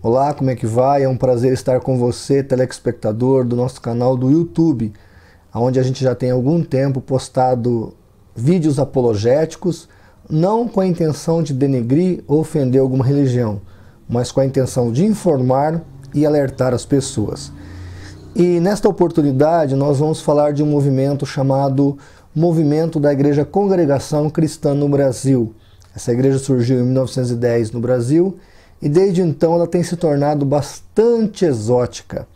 Olá, como é que vai? É um prazer estar com você, telespectador do nosso canal do YouTube, onde a gente já tem algum tempo postado vídeos apologéticos, não com a intenção de denegrir ou ofender alguma religião, mas com a intenção de informar e alertar as pessoas. E nesta oportunidade nós vamos falar de um movimento chamado Movimento da Igreja Congregação Cristã no Brasil. Essa igreja surgiu em 1910 no Brasil e desde então ela tem se tornado bastante exótica.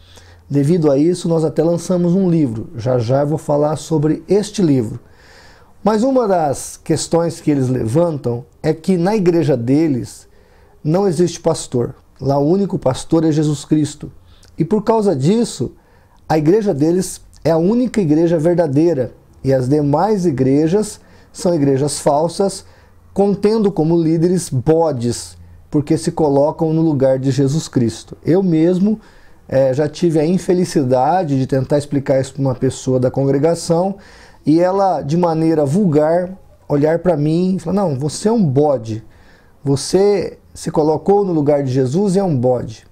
Devido a isso, nós até lançamos um livro. Já já vou falar sobre este livro. Mas uma das questões que eles levantam é que na igreja deles não existe pastor. Lá o único pastor é Jesus Cristo. E por causa disso, a igreja deles é a única igreja verdadeira e as demais igrejas são igrejas falsas, contendo como líderes bodes, porque se colocam no lugar de Jesus Cristo. Eu mesmo é, já tive a infelicidade de tentar explicar isso para uma pessoa da congregação e ela, de maneira vulgar, olhar para mim e falar: Não, você é um bode, você se colocou no lugar de Jesus e é um bode.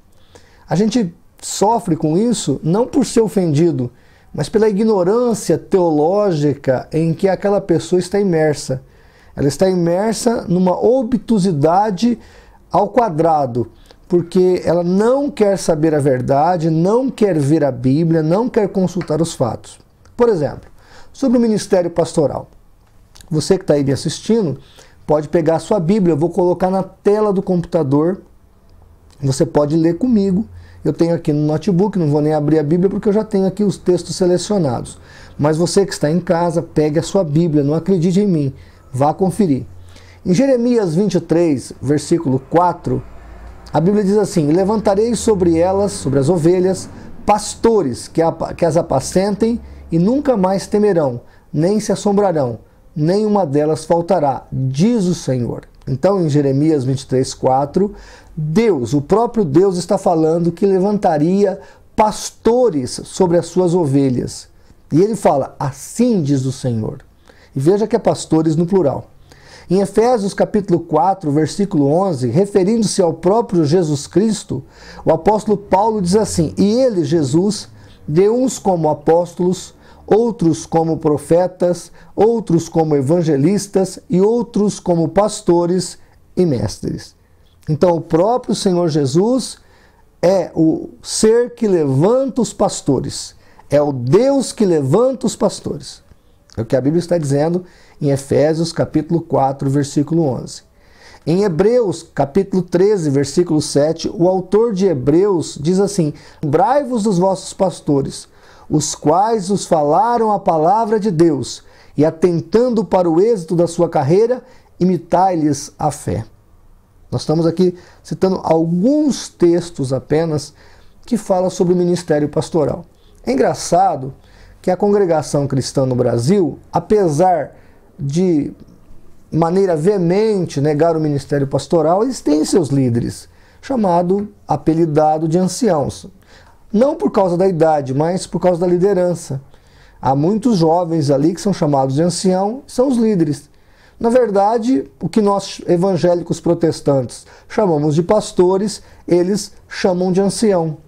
A gente sofre com isso não por ser ofendido, mas pela ignorância teológica em que aquela pessoa está imersa. Ela está imersa numa obtusidade ao quadrado, porque ela não quer saber a verdade, não quer ver a Bíblia, não quer consultar os fatos. Por exemplo, sobre o ministério pastoral. Você que está aí me assistindo, pode pegar a sua Bíblia, eu vou colocar na tela do computador. Você pode ler comigo eu tenho aqui no notebook, não vou nem abrir a Bíblia porque eu já tenho aqui os textos selecionados. Mas você que está em casa, pegue a sua Bíblia, não acredite em mim, vá conferir. Em Jeremias 23, versículo 4, a Bíblia diz assim: Levantarei sobre elas, sobre as ovelhas, pastores que, que as apacentem e nunca mais temerão, nem se assombrarão, nenhuma delas faltará, diz o Senhor. Então, em Jeremias 23, 4, Deus, o próprio Deus, está falando que levantaria pastores sobre as suas ovelhas. E ele fala: Assim diz o Senhor. E veja que é pastores no plural. Em Efésios capítulo 4, versículo 11, referindo-se ao próprio Jesus Cristo, o apóstolo Paulo diz assim: E ele, Jesus, deu uns como apóstolos, outros como profetas, outros como evangelistas e outros como pastores e mestres. Então, o próprio Senhor Jesus é o ser que levanta os pastores, é o Deus que levanta os pastores. É o que a Bíblia está dizendo em Efésios capítulo 4, versículo 11. Em Hebreus, capítulo 13, versículo 7, o autor de Hebreus diz assim: "Lembrai-vos dos vossos pastores, os quais os falaram a palavra de Deus, e atentando para o êxito da sua carreira, imitai-lhes a fé. Nós estamos aqui citando alguns textos apenas que falam sobre o ministério pastoral. É engraçado que a congregação cristã no Brasil, apesar de maneira veemente negar o ministério pastoral, eles têm seus líderes, chamado, apelidado de anciãos não por causa da idade, mas por causa da liderança. Há muitos jovens ali que são chamados de ancião, são os líderes. Na verdade, o que nós evangélicos protestantes chamamos de pastores, eles chamam de ancião.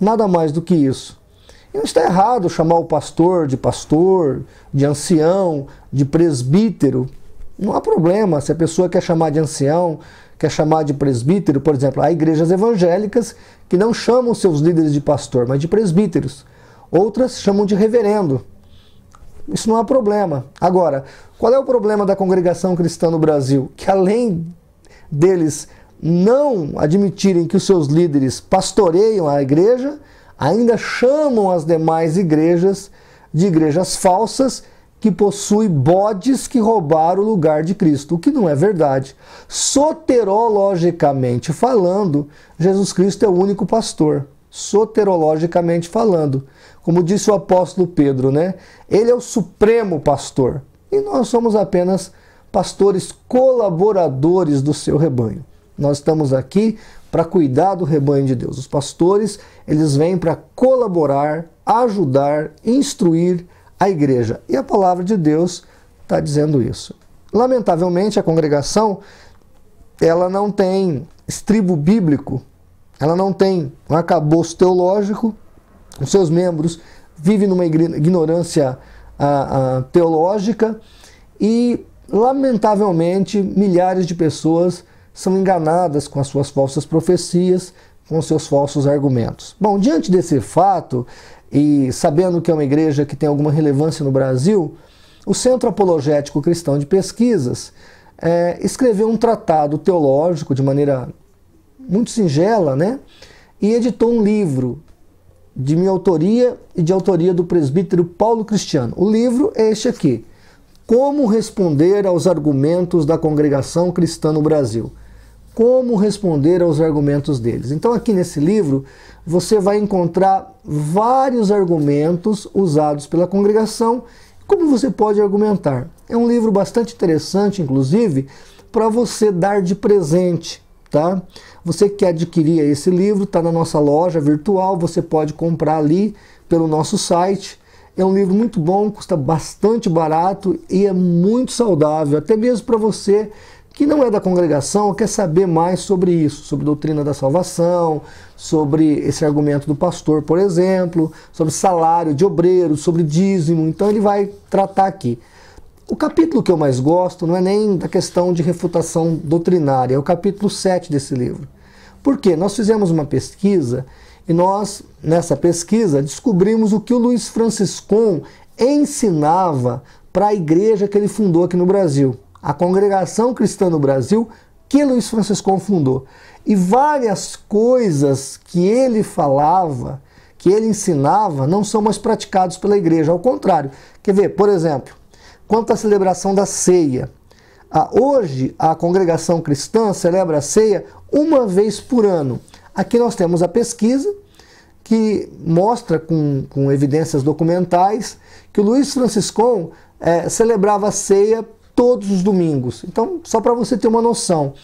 Nada mais do que isso. E não está errado chamar o pastor de pastor, de ancião, de presbítero. Não há problema se a pessoa quer chamar de ancião, quer chamar de presbítero, por exemplo. Há igrejas evangélicas que não chamam seus líderes de pastor, mas de presbíteros. Outras chamam de reverendo. Isso não há problema. Agora, qual é o problema da congregação cristã no Brasil? Que além deles não admitirem que os seus líderes pastoreiam a igreja, ainda chamam as demais igrejas de igrejas falsas que possui bodes que roubaram o lugar de Cristo, o que não é verdade. Soterologicamente falando, Jesus Cristo é o único pastor. Soterologicamente falando, como disse o apóstolo Pedro, né? Ele é o supremo pastor e nós somos apenas pastores colaboradores do seu rebanho. Nós estamos aqui para cuidar do rebanho de Deus. Os pastores, eles vêm para colaborar, ajudar, instruir, a igreja. E a palavra de Deus está dizendo isso. Lamentavelmente, a congregação ela não tem estribo bíblico, ela não tem um acabouço teológico, os seus membros vivem numa ignorância a, a, teológica e, lamentavelmente, milhares de pessoas são enganadas com as suas falsas profecias, com seus falsos argumentos. Bom, diante desse fato, e sabendo que é uma igreja que tem alguma relevância no Brasil, o Centro Apologético Cristão de Pesquisas é, escreveu um tratado teológico de maneira muito singela, né? E editou um livro de minha autoria e de autoria do presbítero Paulo Cristiano. O livro é este aqui: Como responder aos argumentos da congregação cristã no Brasil como responder aos argumentos deles. Então, aqui nesse livro, você vai encontrar vários argumentos usados pela congregação, como você pode argumentar. É um livro bastante interessante, inclusive, para você dar de presente. Tá? Você que adquirir esse livro, está na nossa loja virtual, você pode comprar ali pelo nosso site. É um livro muito bom, custa bastante barato e é muito saudável, até mesmo para você que não é da congregação quer saber mais sobre isso, sobre doutrina da salvação, sobre esse argumento do pastor, por exemplo, sobre salário de obreiro, sobre dízimo. Então ele vai tratar aqui. O capítulo que eu mais gosto não é nem da questão de refutação doutrinária, é o capítulo 7 desse livro. Por quê? Nós fizemos uma pesquisa e nós, nessa pesquisa, descobrimos o que o Luiz Franciscon ensinava para a igreja que ele fundou aqui no Brasil a Congregação Cristã no Brasil, que Luiz Francisco fundou. E várias coisas que ele falava, que ele ensinava, não são mais praticados pela igreja. Ao contrário. Quer ver, por exemplo, quanto à celebração da ceia. Ah, hoje, a congregação cristã celebra a ceia uma vez por ano. Aqui nós temos a pesquisa que mostra, com, com evidências documentais, que o Luiz Franciscon é, celebrava a ceia todos os domingos. Então, só para você ter uma noção,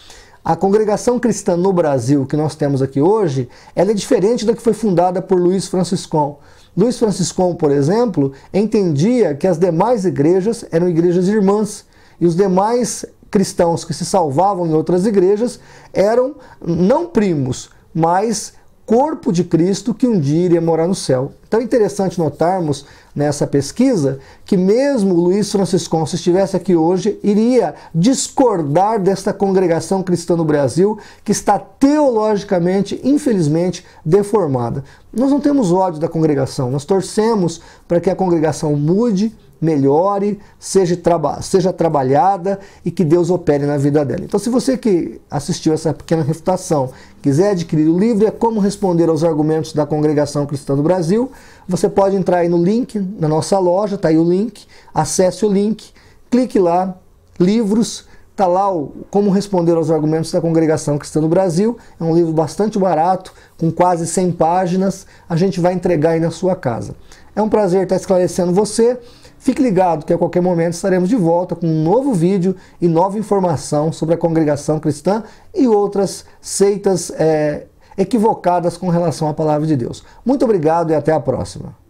a congregação cristã no Brasil que nós temos aqui hoje, ela é diferente da que foi fundada por Luiz Franciscon. Luiz Franciscon, por exemplo, entendia que as demais igrejas eram igrejas irmãs e os demais cristãos que se salvavam em outras igrejas eram não primos, mas corpo de Cristo que um dia iria morar no céu. Então é interessante notarmos nessa pesquisa que mesmo Luiz Franciscon, se estivesse aqui hoje, iria discordar desta congregação cristã no Brasil que está teologicamente, infelizmente, deformada. Nós não temos ódio da congregação, nós torcemos para que a congregação mude, melhore, seja, traba seja trabalhada e que Deus opere na vida dela. Então, se você que assistiu essa pequena refutação quiser adquirir o livro, é como responder aos argumentos da Congregação Cristã do Brasil, você pode entrar aí no link na nossa loja, tá aí o link, acesse o link, clique lá, livros, tá lá o Como Responder aos Argumentos da Congregação Cristã do Brasil, é um livro bastante barato, com quase 100 páginas, a gente vai entregar aí na sua casa. É um prazer estar esclarecendo você. Fique ligado que a qualquer momento estaremos de volta com um novo vídeo e nova informação sobre a congregação cristã e outras seitas é, equivocadas com relação à palavra de Deus. Muito obrigado e até a próxima.